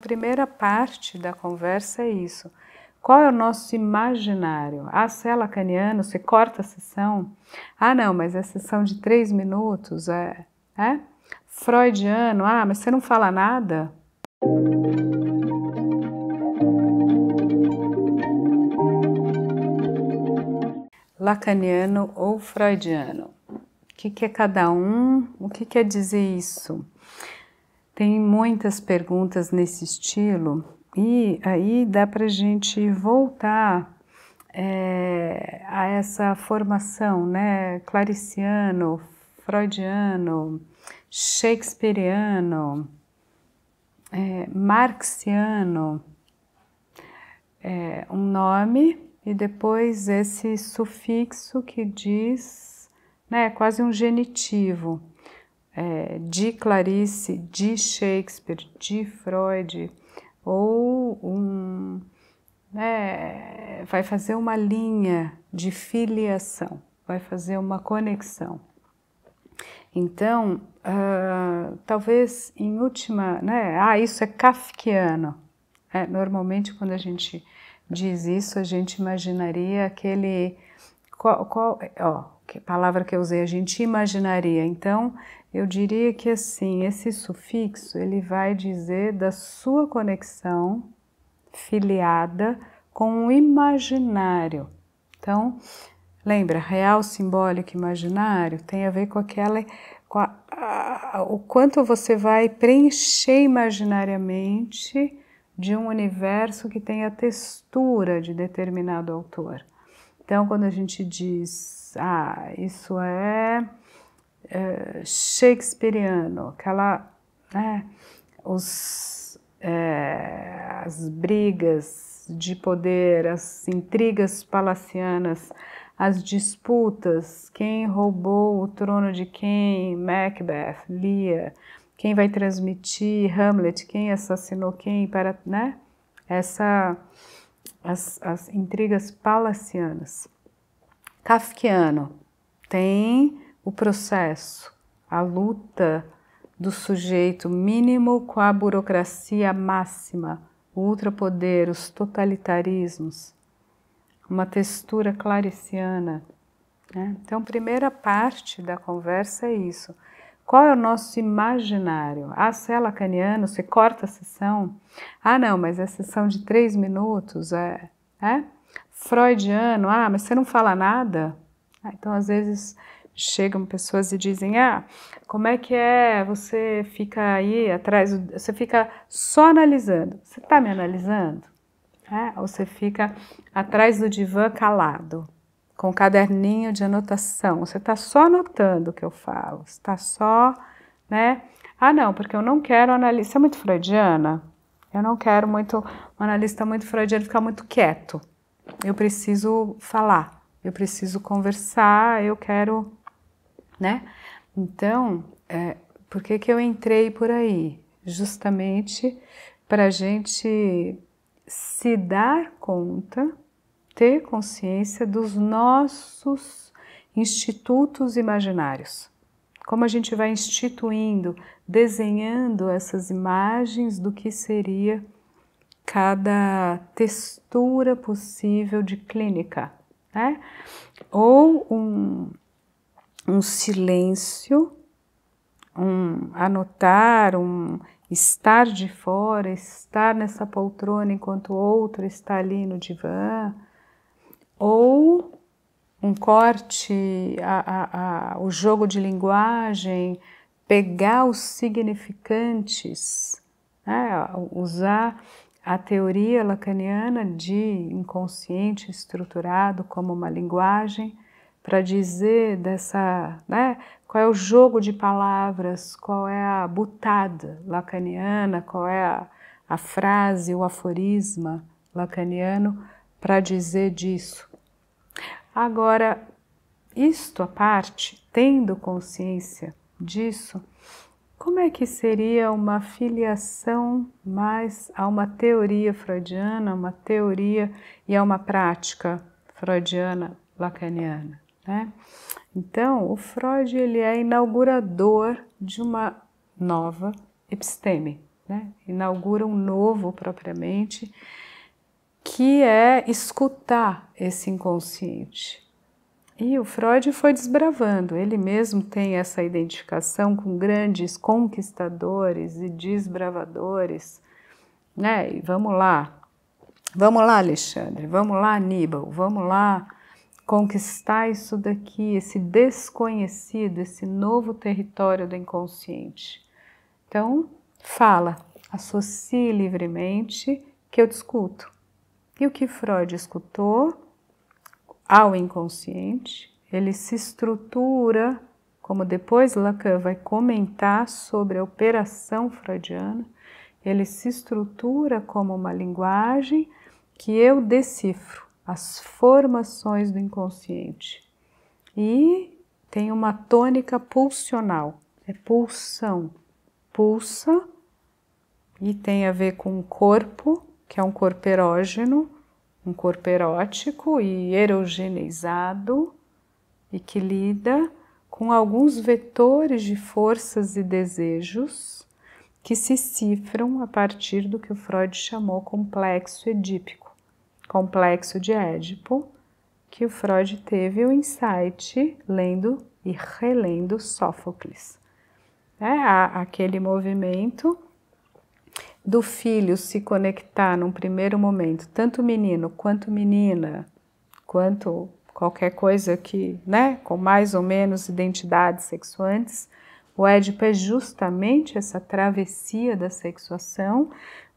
primeira parte da conversa é isso. Qual é o nosso imaginário? Ah, se é lacaniano, você corta a sessão? Ah, não, mas é sessão de três minutos? É? é? Freudiano? Ah, mas você não fala nada? Lacaniano ou freudiano? O que, que é cada um? O que quer é dizer isso? Tem muitas perguntas nesse estilo e aí dá para a gente voltar é, a essa formação, né, clariciano, freudiano, shakespeariano, é, marxiano, é, um nome e depois esse sufixo que diz, né, quase um genitivo é, de Clarice, de Shakespeare, de Freud, ou um, né, vai fazer uma linha de filiação, vai fazer uma conexão. Então, uh, talvez em última, né? Ah, isso é kafkiano. É, normalmente, quando a gente diz isso, a gente imaginaria aquele. Qual, qual, ó, que palavra que eu usei, a gente imaginaria. Então, eu diria que assim, esse sufixo, ele vai dizer da sua conexão filiada com o imaginário. Então, lembra, real, simbólico, imaginário, tem a ver com aquela com a, a, o quanto você vai preencher imaginariamente de um universo que tem a textura de determinado autor. Então, quando a gente diz, ah, isso é, é shakespeariano, aquela, né, os, é, as brigas de poder, as intrigas palacianas, as disputas, quem roubou o trono de quem, Macbeth, Lear, quem vai transmitir Hamlet, quem assassinou quem, para, né? Essa as, as intrigas palacianas. Kafkiano tem o processo, a luta do sujeito mínimo com a burocracia máxima, o ultrapoder, os totalitarismos, uma textura clariciana. Né? Então, primeira parte da conversa é isso. Qual é o nosso imaginário? Ah, Cela é lacaniano, você corta a sessão? Ah, não, mas é sessão de três minutos, é, é? Freudiano, ah, mas você não fala nada? Ah, então, às vezes, chegam pessoas e dizem: Ah, como é que é? Você fica aí atrás, você fica só analisando. Você está me analisando? É? Ou você fica atrás do divã calado? com um caderninho de anotação. Você está só anotando o que eu falo, está só, né? Ah, não, porque eu não quero analista. Você é muito freudiana? Eu não quero muito um analista muito freudiano ficar muito quieto. Eu preciso falar, eu preciso conversar, eu quero, né? Então, é, por que, que eu entrei por aí? Justamente para a gente se dar conta ter consciência dos nossos institutos imaginários. Como a gente vai instituindo, desenhando essas imagens do que seria cada textura possível de clínica, né? Ou um, um silêncio, um anotar, um estar de fora, estar nessa poltrona enquanto outro está ali no divã, ou um corte, a, a, a, o jogo de linguagem, pegar os significantes, né? usar a teoria lacaniana de inconsciente estruturado como uma linguagem para dizer dessa, né, qual é o jogo de palavras, qual é a butada lacaniana, qual é a, a frase, o aforisma lacaniano para dizer disso. Agora, isto à parte, tendo consciência disso, como é que seria uma filiação mais a uma teoria freudiana, uma teoria e a uma prática freudiana lacaniana? Né? Então, o Freud ele é inaugurador de uma nova episteme, né? inaugura um novo propriamente que é escutar esse inconsciente. E o Freud foi desbravando, ele mesmo tem essa identificação com grandes conquistadores e desbravadores. Né? E vamos lá, vamos lá, Alexandre, vamos lá, Aníbal, vamos lá conquistar isso daqui, esse desconhecido, esse novo território do inconsciente. Então, fala, associe livremente que eu discuto. E o que Freud escutou ao inconsciente, ele se estrutura, como depois Lacan vai comentar sobre a operação freudiana, ele se estrutura como uma linguagem que eu decifro as formações do inconsciente. E tem uma tônica pulsional, é pulsão, pulsa e tem a ver com o corpo que é um corpo erógeno, um corpo erótico e erogeneizado e que lida com alguns vetores de forças e desejos que se cifram a partir do que o Freud chamou complexo edípico, complexo de Édipo, que o Freud teve o insight lendo e relendo Sófocles. É, aquele movimento do filho se conectar num primeiro momento, tanto menino quanto menina, quanto qualquer coisa que, né, com mais ou menos identidades sexuantes, o Édipo é justamente essa travessia da sexuação.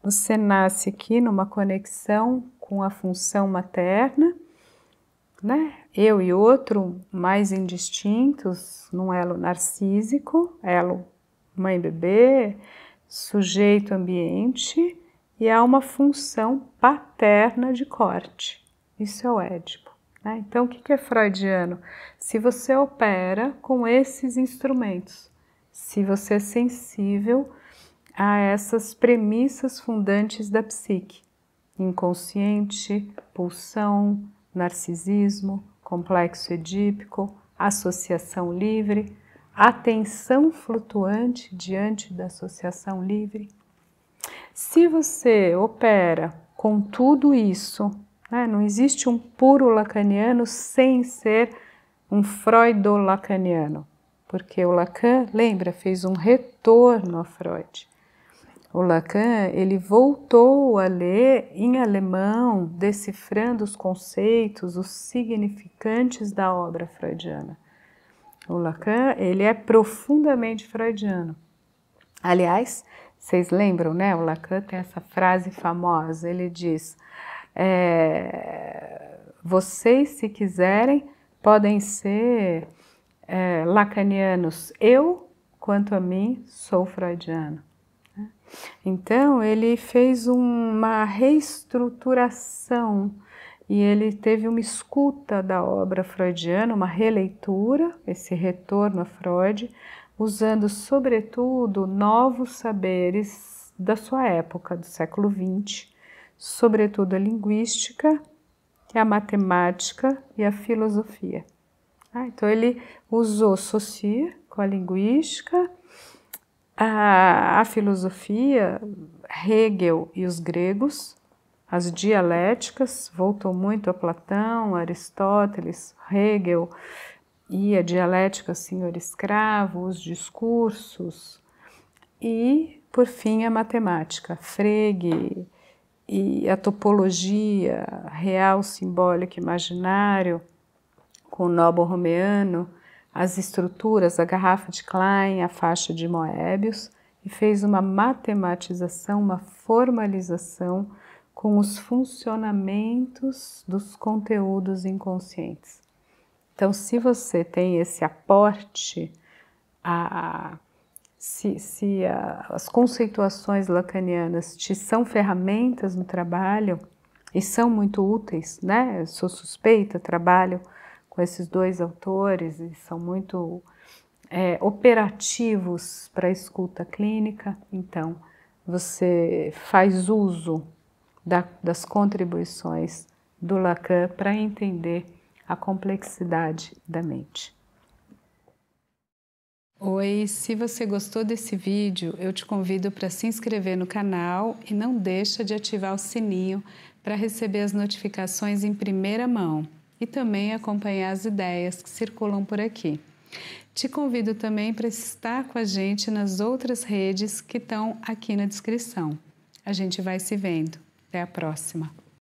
Você nasce aqui numa conexão com a função materna, né? Eu e outro mais indistintos num elo narcísico, elo mãe-bebê, sujeito ambiente e há uma função paterna de corte. Isso é o Édipo. Né? Então, o que é freudiano? Se você opera com esses instrumentos, se você é sensível a essas premissas fundantes da psique, inconsciente, pulsão, narcisismo, complexo edípico, associação livre, atenção flutuante diante da associação livre? Se você opera com tudo isso, né, não existe um puro lacaniano sem ser um freudo-lacaniano, porque o Lacan, lembra, fez um retorno a Freud. O Lacan ele voltou a ler em alemão, decifrando os conceitos, os significantes da obra freudiana o Lacan, ele é profundamente freudiano. Aliás, vocês lembram, né? O Lacan tem essa frase famosa, ele diz: é, vocês, se quiserem, podem ser é, lacanianos. Eu, quanto a mim, sou freudiano. Então, ele fez uma reestruturação e ele teve uma escuta da obra freudiana, uma releitura, esse retorno a Freud, usando sobretudo novos saberes da sua época, do século XX, sobretudo a linguística, a matemática e a filosofia. Ah, então ele usou Saussure com a linguística, a, a filosofia, Hegel e os gregos, as dialéticas, voltou muito a Platão, Aristóteles, Hegel, e a dialética senhor-escravo, assim, os discursos, e, por fim, a matemática, Frege, e a topologia real, simbólico, imaginário, com o Nobo Romeano, as estruturas, a garrafa de Klein, a faixa de Moebius, e fez uma matematização, uma formalização com os funcionamentos dos conteúdos inconscientes. Então, se você tem esse aporte, a, se, se a, as conceituações lacanianas te são ferramentas no trabalho e são muito úteis, né? Eu sou suspeita, trabalho com esses dois autores e são muito é, operativos para a escuta clínica, então você faz uso da, das contribuições do Lacan para entender a complexidade da mente. Oi, se você gostou desse vídeo, eu te convido para se inscrever no canal e não deixa de ativar o sininho para receber as notificações em primeira mão e também acompanhar as ideias que circulam por aqui. Te convido também para estar com a gente nas outras redes que estão aqui na descrição. A gente vai se vendo. Até a próxima.